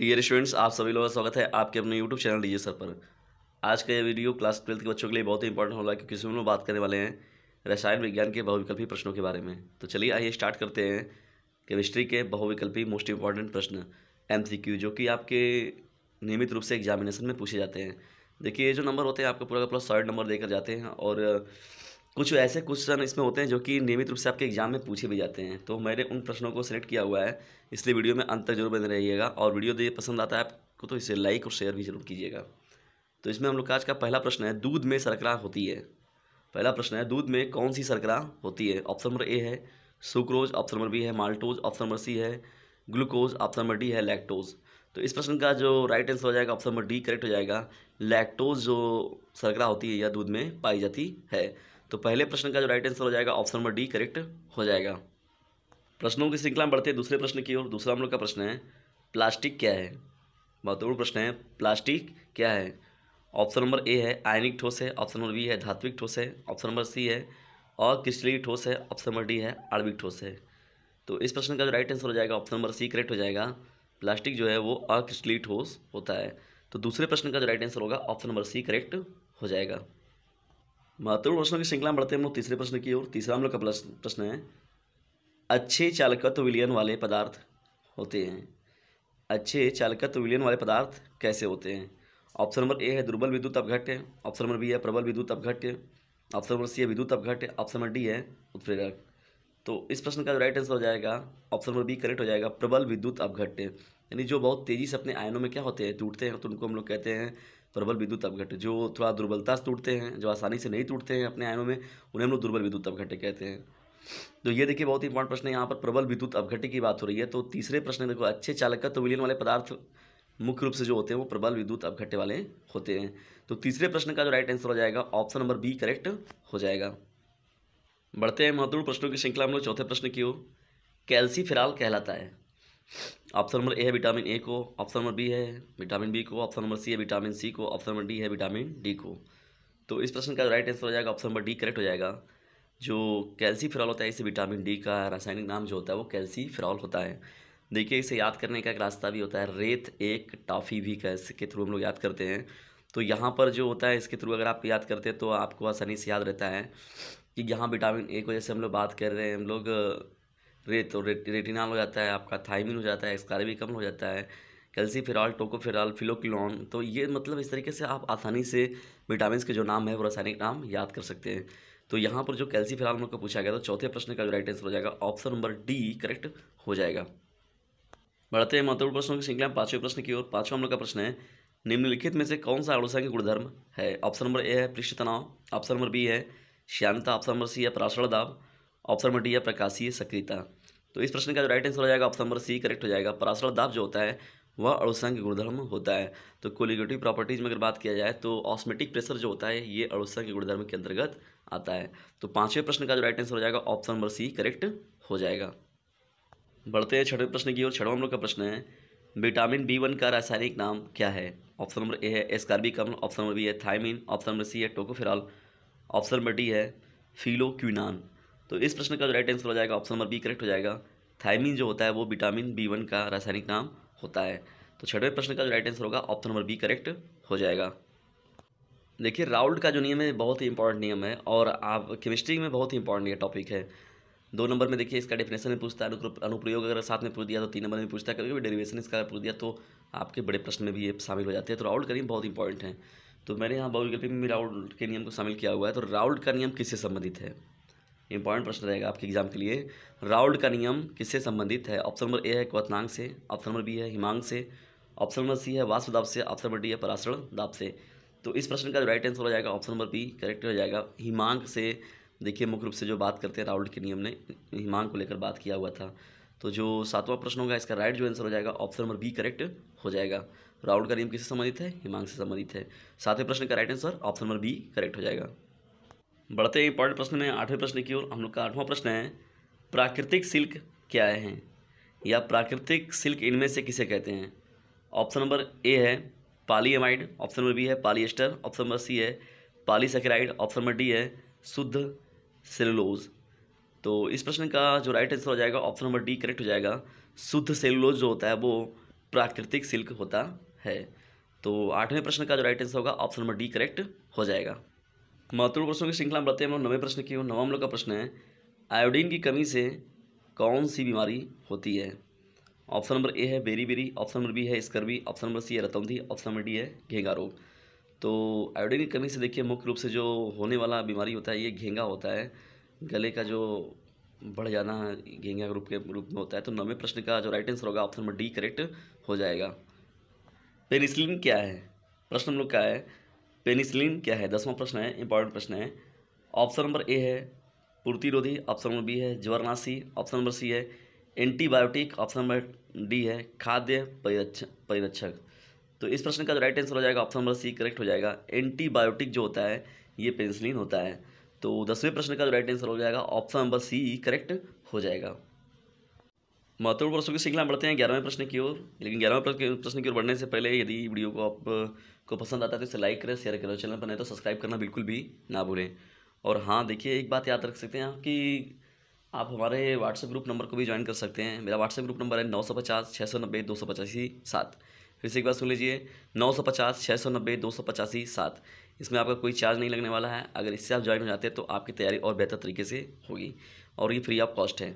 dear students आप सभी लोगों का स्वागत है आपके अपने यूट्यूब चैनल डी सर पर आज का ये वीडियो क्लास ट्वेल्थ के बच्चों के लिए बहुत ही इंपॉर्टेंट होगा क्योंकि इसमें हम लोग बात करने वाले हैं रसायन विज्ञान के बहुविकल्पी प्रश्नों के बारे में तो चलिए आइए स्टार्ट करते हैं केमिस्ट्री के बहुविकल्पी मोस्ट इंपॉर्टेंट प्रश्न एम जो कि आपके नियमित रूप से एग्जामिनेशन में पूछे जाते हैं देखिए ये जो नंबर होते हैं आपका पूरा का पूरा सर्ड नंबर देकर जाते हैं और कुछ ऐसे क्वेश्चन इसमें होते हैं जो कि नियमित रूप से आपके एग्जाम में पूछे भी जाते हैं तो मैंने उन प्रश्नों को सेलेक्ट किया हुआ है इसलिए वीडियो में अंत तक जरूर बने रहिएगा और वीडियो यदि पसंद आता है आपको तो इसे लाइक और शेयर भी जरूर कीजिएगा तो इसमें हम लोग का आज का पहला प्रश्न है दूध में सरकरा होती है पहला प्रश्न है दूध में कौन सी सरकरा होती है ऑप्शन नंबर ए है सुक्रोज ऑप्शन नंबर बी है माल्टोज ऑप्शन नंबर सी है ग्लूकोज ऑप्शन नंबर डी है लैक्टोज तो इस प्रश्न का जो राइट आंसर हो जाएगा ऑप्शन नंबर डी करेक्ट हो जाएगा लैक्टोज जो सरकरा होती है या दूध में पाई जाती है तो पहले प्रश्न का जो राइट आंसर हो जाएगा ऑप्शन नंबर डी करेक्ट हो जाएगा प्रश्नों की श्रृंखला बढ़ते दूसरे प्रश्न की ओर दूसरा हम लोग का प्रश्न है प्लास्टिक क्या है महत्वपूर्ण प्रश्न है प्लास्टिक क्या है ऑप्शन नंबर ए है आयनिक ठोस है ऑप्शन नंबर बी है धात्विक ठोस है ऑप्शन नंबर सी है और क्रिस्टली ठोस है ऑप्शन नंबर डी है आणविक ठोस है तो इस प्रश्न का जो राइट आंसर हो जाएगा ऑप्शन नंबर सी करेक्ट हो जाएगा प्लास्टिक जो है वो अक्रिस्टली ठोस होता है तो दूसरे प्रश्न का जो राइट आंसर होगा ऑप्शन नंबर सी करेक्ट हो जाएगा महत्वपूर्ण प्रश्नों की श्रृंखला बढ़ते बढ़ते हम लोग तीसरे प्रश्न की ओर तीसरा हम लोग का प्रश्न है अच्छे चालकत्व विलियन वाले पदार्थ होते हैं अच्छे चालकत्व विलियन वाले पदार्थ कैसे होते हैं ऑप्शन नंबर ए है दुर्बल विद्युत अपघट्य ऑप्शन नंबर बी है प्रबल विद्युत अपघट्य ऑप्शन नंबर सी है विद्युत अपघट्य ऑप्शन नंबर डी है उत्प्रेरक तो इस प्रश्न का जो राइट आंसर हो जाएगा ऑप्शन नंबर बी करेक्ट हो जाएगा प्रबल विद्युत अपघट्य यानी जो बहुत तेज़ी से अपने आयनों में क्या होते हैं टूटते हैं तो उनको हम लोग कहते हैं प्रबल विद्युत अपघट जो थोड़ा दुर्बलता से टूटते हैं जो आसानी से नहीं टूटते हैं अपने आयनों में उन्हें हम लोग दुर्बल विद्युत अपघट कहते हैं तो ये देखिए बहुत ही इंपॉर्टेंट प्रश्न है यहाँ पर प्रबल विद्युत अपघट की बात हो रही है तो तीसरे प्रश्न देखो अच्छे का तो विलियन वाले पदार्थ मुख्य रूप से जो होते हैं वो प्रबल विद्युत अपघट्य वाले होते हैं तो तीसरे प्रश्न का जो राइट आंसर हो जाएगा ऑप्शन नंबर बी करेक्ट हो जाएगा बढ़ते हैं महत्वपूर्ण प्रश्नों की श्रृंखला हम लोग चौथे प्रश्न की ओर कैल्सी कहलाता है ऑप्शन नंबर ए है विटामिन ए को ऑप्शन नंबर बी है विटामिन बी को ऑप्शन नंबर सी है विटामिन सी को ऑप्शन नंबर डी है विटामिन डी को तो इस प्रश्न का राइट आंसर हो जाएगा ऑप्शन नंबर डी करेक्ट हो जाएगा जो फिरॉल होता है इसे विटामिन डी का रासायनिक नाम जो होता है वो फिरॉल होता है देखिए इसे याद करने का एक रास्ता भी होता है रेत एक टॉफ़ी भी का इसके थ्रू हम लोग याद करते हैं तो यहाँ पर जो होता है इसके थ्रू अगर आप याद करते हैं तो आपको आसानी से याद रहता है कि यहाँ विटामिन ए को जैसे हम लोग बात कर रहे हैं हम लोग रे तो रे, हो जाता है आपका थाइमिन हो जाता है कम हो जाता है टोको टोकोफेरॉल फिलोकिलोन तो ये मतलब इस तरीके से आप आसानी से विटामिन के जो नाम है वो रासायनिक नाम याद कर सकते हैं तो यहाँ पर जो कैल्सीफेरॉल मेरे को पूछा गया तो चौथे प्रश्न का जो राइट आंसर हो जाएगा ऑप्शन नंबर डी करेक्ट हो जाएगा बढ़ते हैं महत्वपूर्ण प्रश्नों की श्रृंखला पांचवें पाँचवें प्रश्न की ओर पाँचवा हम लोग का प्रश्न है निम्नलिखित में से कौन सा अड़ोसा गुणधर्म है ऑप्शन नंबर ए है पृष्ठ तनाव ऑप्शन नंबर बी है श्यानता ऑप्शन नंबर सी है परासरण दाब ऑप्शन नंबर डी है प्रकाशीय सक्रियता तो इस प्रश्न का जो राइट आंसर हो जाएगा ऑप्शन नंबर सी करेक्ट हो जाएगा परासरण दाब जो होता है वह अड़ुसंग गुणधर्म होता है तो कोलिगेटिव प्रॉपर्टीज में अगर बात किया जाए तो ऑस्मेटिक प्रेशर जो होता है ये अड़ुसंग के गुणधर्म के अंतर्गत आता है तो पांचवें प्रश्न का जो राइट आंसर हो जाएगा ऑप्शन नंबर सी करेक्ट हो जाएगा बढ़ते हैं छठवें प्रश्न की ओर छठवा हम लोग का प्रश्न है विटामिन बी वन का रासायनिक नाम क्या है ऑप्शन नंबर ए है एस्कार्बिक अम्ल ऑप्शन नंबर बी है थायमिन ऑप्शन नंबर सी है टोकोफेराल ऑप्शन नंबर डी है फिलोक्विनान तो इस प्रश्न का जो राइट आंसर हो जाएगा ऑप्शन नंबर बी करेक्ट हो जाएगा थायमिन जो होता है वो विटामिन बी वन का रासायनिक नाम होता है तो छठवें प्रश्न का जो राइट आंसर होगा ऑप्शन नंबर बी करेक्ट हो जाएगा देखिए राउल्ड का जो नियम है बहुत ही इंपॉर्टेंट नियम है और आप केमिस्ट्री में बहुत ही इंपॉर्टेंट टॉपिक है दो नंबर में देखिए इसका डेफिनेशन में पूछता है अनुप्रयोग अगर साथ में पूछ दिया तो तीन नंबर में पूछता है कभी भी डेरिवेशन इसका पूछ दिया तो आपके बड़े प्रश्न में भी ये शामिल हो जाते हैं तो राउल्ड का नियम बहुत इंपॉर्टेंट है तो मैंने यहाँ बहुविकल्पी में भी राउल्ड के नियम को शामिल किया हुआ है तो राउल्ड का नियम किससे संबंधित है इंपॉर्टेंट प्रश्न रहेगा आपके एग्जाम के लिए राउल्ड का नियम किससे संबंधित है ऑप्शन नंबर ए है क्वतनांग से ऑप्शन नंबर बी है हिमांग से ऑप्शन नंबर सी है वाष्प से ऑप्शन नंबर डी है परासरण दाब से तो इस प्रश्न का राइट आंसर हो जाएगा ऑप्शन नंबर बी करेक्ट हो जाएगा हिमांग से देखिए मुख्य रूप से जो बात करते हैं राउल्ड के नियम ने हिमांग को लेकर बात किया हुआ था तो जो सातवां प्रश्न होगा इसका राइट जो आंसर हो जाएगा ऑप्शन नंबर बी करेक्ट हो जाएगा राउल का नियम किससे संबंधित है हिमांग से संबंधित है सातवें प्रश्न का right answer option number B correct हो जाएगा बढ़ते ही पॉइंट प्रश्न में आठवें प्रश्न की ओर हम लोग का आठवां प्रश्न है प्राकृतिक सिल्क क्या है या प्राकृतिक सिल्क इनमें से किसे कहते हैं ऑप्शन नंबर ए है पालीएमाइड ऑप्शन नंबर बी है पालीएस्टर ऑप्शन नंबर सी है सेक्राइड ऑप्शन नंबर डी है शुद्ध सेलुलोज तो इस प्रश्न का जो राइट आंसर हो जाएगा ऑप्शन नंबर डी करेक्ट हो जाएगा शुद्ध सेलुलोज जो होता है वो प्राकृतिक सिल्क होता है तो आठवें प्रश्न का जो राइट आंसर होगा ऑप्शन नंबर डी करेक्ट हो जाएगा महत्वपूर्ण प्रश्नों की श्रृंखला में बढ़ते हैं हम नवे प्रश्न की नवा हम लोग का प्रश्न है आयोडीन की कमी से कौन सी बीमारी होती है ऑप्शन नंबर ए है beri beri option number B है स्कर्वी ऑप्शन नंबर सी है रतौंधी ऑप्शन नंबर डी है घेंगा रोग तो आयोडीन की कमी से देखिए मुख्य रूप से जो होने वाला बीमारी होता है ये घेंगा होता है गले का जो बढ़ जाना घेंगा ग्रुप के रूप में होता है तो नवे प्रश्न का जो राइट आंसर होगा ऑप्शन नंबर डी करेक्ट हो जाएगा पेनिसिलिन क्या है प्रश्न हम लोग का है पेनिसिलिन क्या है दसवां प्रश्न है इंपॉर्टेंट प्रश्न है ऑप्शन नंबर ए है पूर्तिरोधी ऑप्शन नंबर बी है ज्वरनाशी ऑप्शन नंबर सी है एंटीबायोटिक ऑप्शन नंबर डी है खाद्य परिरक्षक तो इस प्रश्न का जो राइट आंसर हो जाएगा ऑप्शन नंबर सी करेक्ट हो जाएगा एंटीबायोटिक जो होता है ये पेनिसिलिन होता है तो दसवें प्रश्न का जो राइट आंसर हो जाएगा ऑप्शन नंबर सी करेक्ट हो जाएगा महत्वपूर्ण प्रश्नों की श्रृंखला बढ़ते हैं ग्यारहवें प्रश्न की ओर लेकिन ग्यारहवें प्रश्न की ओर बढ़ने से पहले यदि वीडियो को आपको पसंद आता है तो इसे लाइक करें शेयर करें चैनल पर नहीं तो सब्सक्राइब करना बिल्कुल भी ना भूलें और हाँ देखिए एक बात याद रख सकते हैं कि आप हमारे व्हाट्सएप ग्रुप नंबर को भी ज्वाइन कर सकते हैं मेरा व्हाट्सएप ग्रुप नंबर है नौ सौ पचास छः सौ नब्बे दो सौ पचासी सात फिर से एक बार सुन लीजिए नौ सौ पचास छः सौ नब्बे दो सौ पचासी सात इसमें आपका कोई चार्ज नहीं लगने वाला है अगर इससे आप ज्वाइन हो जाते हैं तो आपकी तैयारी और बेहतर तरीके से होगी और ये फ्री ऑफ कॉस्ट है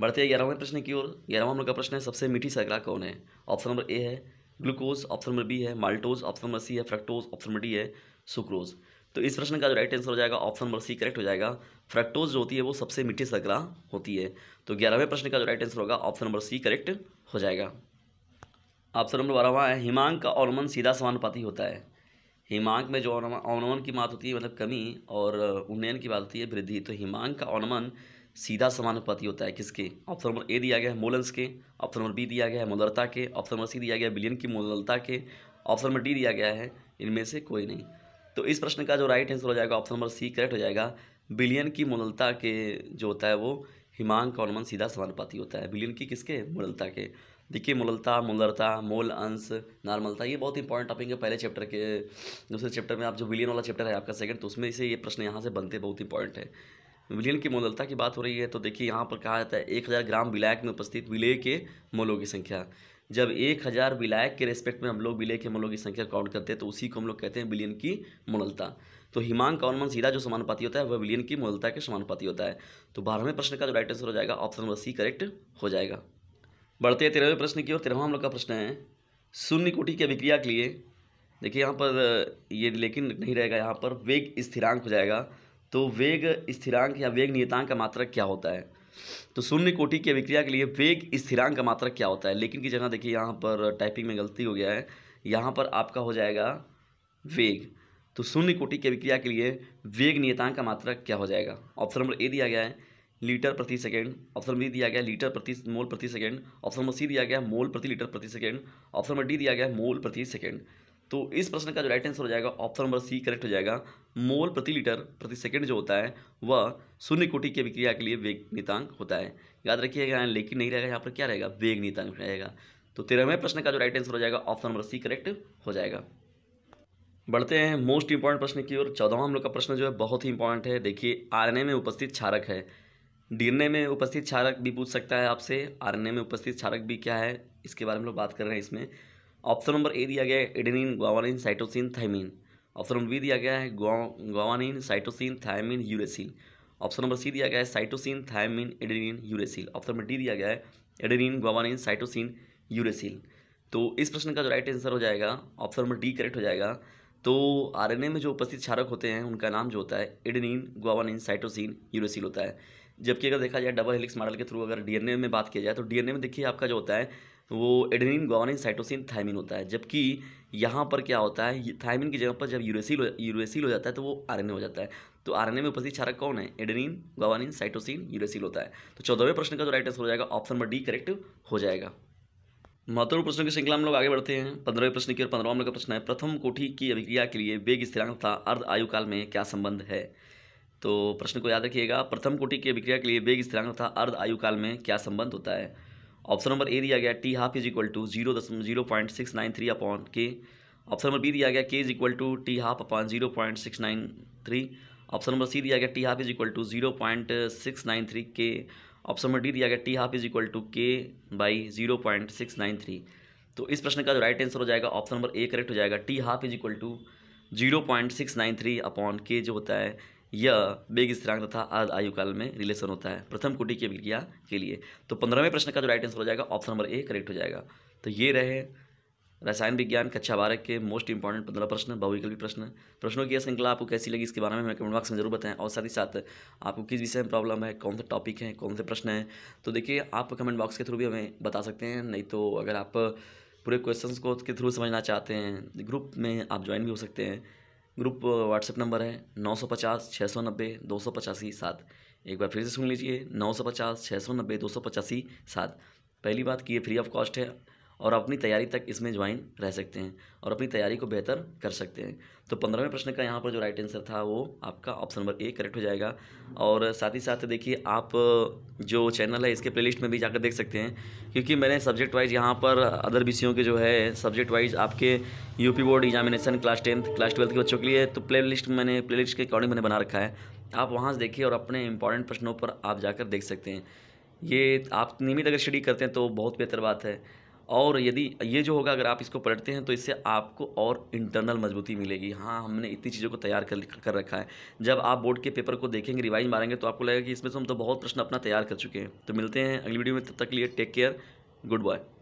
बढ़ते हैं ग्यारहवें प्रश्न की ओर ग्यारहवा नंबर का प्रश्न है सबसे मीठी सकरा कौन है ऑप्शन नंबर ए है ग्लूकोज ऑप्शन नंबर बी है माल्टोज ऑप्शन नंबर सी है फ्रक्टोज ऑप्शन नंबर डी है सुक्रोज तो इस प्रश्न का जो राइट आंसर हो जाएगा ऑप्शन नंबर सी करेक्ट हो जाएगा फ्रक्टोज जो होती है वो सबसे मीठी सकरा होती है तो ग्यारहवें प्रश्न का जो राइट आंसर होगा ऑप्शन नंबर सी करेक्ट हो जाएगा ऑप्शन नंबर बारहवा है हिमांक का अवनमन सीधा समानुपाती होता है हिमांक में जो अवनमन की बात होती है मतलब कमी और उन्नयन की बात होती है वृद्धि तो हिमांक का अवनमन सीधा समानुपाति होता है किसके ऑप्शन नंबर ए दिया गया है मोलन्स के ऑप्शन नंबर बी दिया गया है मोलरता के ऑप्शन नंबर सी दिया गया है बिलियन की मोलरता के ऑप्शन नंबर डी दिया गया है इनमें से कोई नहीं तो इस प्रश्न का जो राइट आंसर हो जाएगा ऑप्शन नंबर सी करेक्ट हो जाएगा बिलियन की मोलता के जो होता है वो हिमांक का अनुमान सीधा समानुपाती होता है बिलियन की किसके मोलता के देखिए मोलता मोलरता मोल अंश नॉर्मलता ये बहुत इंपॉर्टेंट टॉपिक है पहले चैप्टर के दूसरे चैप्टर में आप जो बिलियन वाला चैप्टर है आपका सेकंड तो उसमें से ये प्रश्न यहाँ से बनते बहुत इंपॉर्टेंट है विलयन की मोदलता की बात हो रही है तो देखिए यहाँ पर कहा जाता है एक हज़ार ग्राम विलायक में उपस्थित विलय के मोलों की संख्या जब एक हज़ार विलायक के रेस्पेक्ट में हम लोग विलय के मोलों की संख्या काउंट करते हैं तो उसी को हम लोग कहते हैं विलियन की मोदलता तो हिमांक मन सीधा जो समानुपाती होता है वह विलियन की मोदलता के समानुपाती होता है तो बारहवें प्रश्न का जो राइट आंसर हो जाएगा ऑप्शन नंबर सी करेक्ट हो जाएगा बढ़ते हैं तेरहवें प्रश्न की और तेरहवा हम लोग का प्रश्न है शून्य कोटि की अभिक्रिया के लिए देखिए यहाँ पर ये लेकिन नहीं रहेगा यहाँ पर वेग स्थिरांक हो जाएगा तो वेग स्थिरांक या वेग नियतांक का मात्रक क्या होता है तो शून्य कोटि की अभिक्रिया के लिए वेग स्थिरांक का मात्रक क्या होता है लेकिन की जगह देखिए यहाँ पर टाइपिंग में गलती हो गया है यहाँ पर आपका हो जाएगा वेग तो शून्य कोटि की अभिक्रिया के लिए वेग नियतांक का मात्रक क्या हो जाएगा ऑप्शन नंबर ए दिया गया है लीटर प्रति सेकेंड ऑप्शन बी दिया गया लीटर प्रति मोल प्रति सेकेंड ऑप्शन नंबर सी दिया गया मोल प्रति लीटर प्रति सेकेंड ऑप्शन नंबर डी दिया गया मोल प्रति सेकेंड तो इस प्रश्न का जो राइट आंसर हो जाएगा ऑप्शन नंबर सी करेक्ट हो जाएगा मोल प्रति लीटर प्रति सेकंड जो होता है वह शून्य कोटि की अभिक्रिया के लिए वेग नितांक होता है याद रखिएगा लेकिन नहीं रहेगा यहाँ पर क्या रहेगा वेग नितांक रहेगा तो तेरहवें प्रश्न का जो राइट आंसर हो जाएगा ऑप्शन नंबर सी करेक्ट हो जाएगा बढ़ते हैं मोस्ट इंपॉर्टेंट प्रश्न की ओर चौदहवा हम लोग का प्रश्न जो है बहुत ही इंपॉर्टेंट है देखिए आर में उपस्थित क्षारक है डी में उपस्थित क्षारक भी पूछ सकता है आपसे आर में उपस्थित क्षारक भी क्या है इसके बारे में लोग बात कर रहे हैं इसमें ऑप्शन नंबर ए दिया गया है adenine guanine cytosine thymine option number B दिया गया है guanine cytosine thymine uracil option number C दिया गया है cytosine thymine adenine uracil option number D दिया गया है एडेनिन ग्वावानिन साइटोसिन यूरेसिल तो इस प्रश्न का जो राइट आंसर हो जाएगा ऑप्शन नंबर डी करेक्ट हो जाएगा तो ए में जो उपस्थित क्षारक होते हैं उनका नाम जो होता है एडेनिन ग्वावानिन साइटोसिन यूरेसिल होता है जबकि अगर देखा जाए डबल हेलिक्स मॉडल के थ्रू अगर डीएनए में बात किया जाए तो डीएनए में देखिए आपका जो होता है वो एडेनिन ग्वानिन साइटोसिन थायमिन होता है जबकि यहाँ पर क्या होता है थायमिन की जगह पर जब यूरेसिल यूरेसिल हो जाता है तो वो आरएनए हो जाता है तो आरएनए में उपस्थित क्षारक कौन है एडेनिन ग्वानिन साइटोसिन यूरेसिल होता है तो चौदहवें प्रश्न का जो राइट आंसर हो जाएगा ऑप्शन नंबर डी करेक्ट हो जाएगा महत्वपूर्ण प्रश्नों की श्रृंखला हम लोग आगे बढ़ते हैं पंद्रहवें प्रश्न की और पंद्रह हम लोग का प्रश्न है प्रथम कोठी की अभिक्रिया के लिए वेग स्थिरांक तथा अर्ध आयु काल में क्या संबंध है तो प्रश्न को याद रखिएगा प्रथम कोटि की अभिक्रिया के लिए वेग स्थिरांक तथा अर्ध आयु काल में क्या संबंध होता है ऑप्शन नंबर ए दिया गया T half is equal to zero दशमलव zero point six nine three upon K option number B दिया गया K is equal to T half upon zero point six nine three option number C दिया गया T half is equal to zero point six nine three K option number D दिया गया T half is equal to K by zero point six nine three तो इस प्रश्न का जो right answer हो जाएगा ऑप्शन नंबर ए करेक्ट हो जाएगा T half is equal to zero point six nine three upon K जो होता है यह वेग स्थिरांक तथा आध आयु काल में रिलेशन होता है प्रथम कुटी की अभिक्रिया के लिए तो पंद्रहवें प्रश्न का जो राइट आंसर हो जाएगा ऑप्शन नंबर ए करेक्ट हो जाएगा तो ये रहे रसायन विज्ञान कक्षा बारह के मोस्ट इंपॉर्टेंट पंद्रह प्रश्न बहुविकल्पी प्रश्न प्रश्नों की यह श्रृंखला आपको कैसी लगी इसके बारे में हमें कमेंट बॉक्स में जरूर बताएं और साथ ही साथ आपको किस विषय में प्रॉब्लम है कौन से टॉपिक हैं कौन से प्रश्न हैं तो देखिए आप कमेंट बॉक्स के थ्रू भी हमें बता सकते हैं नहीं तो अगर आप पूरे क्वेश्चन को के थ्रू समझना चाहते हैं ग्रुप में आप ज्वाइन भी हो सकते हैं ग्रुप व्हाट्सएप नंबर है नौ सौ पचास छः सौ नब्बे दो सौ पचासी सात एक बार फिर से सुन लीजिए नौ सौ पचास छः सौ नब्बे दो सौ पचासी सात पहली बात कि ये फ्री ऑफ कॉस्ट है और अपनी तैयारी तक इसमें ज्वाइन रह सकते हैं और अपनी तैयारी को बेहतर कर सकते हैं तो पंद्रहवें प्रश्न का यहाँ पर जो राइट आंसर था वो आपका ऑप्शन नंबर ए करेक्ट हो जाएगा और साथ ही साथ देखिए आप जो चैनल है इसके प्लेलिस्ट में भी जाकर देख सकते हैं क्योंकि मैंने सब्जेक्ट वाइज यहाँ पर अदर विषयों के जो है सब्जेक्ट वाइज आपके UP board examination class tenth class twelfth के बच्चों के लिए तो प्ले लिस्ट मैंने प्ले लिस्ट के अकॉर्डिंग मैंने बना रखा है आप वहाँ से देखिए और अपने इंपॉर्टेंट प्रश्नों पर आप जाकर देख सकते हैं ये आप नियमित अगर स्टडी करते हैं तो बहुत बेहतर बात है और यदि ये जो होगा अगर आप इसको पलटते हैं तो इससे आपको और इंटरनल मजबूती मिलेगी हाँ हमने इतनी चीज़ों को तैयार कर कर रखा है जब आप बोर्ड के पेपर को देखेंगे रिवाइज मारेंगे तो आपको लगेगा कि इसमें से हम तो बहुत प्रश्न अपना तैयार कर चुके हैं तो मिलते हैं अगली वीडियो में तब तक के लिए टेक केयर गुड बाय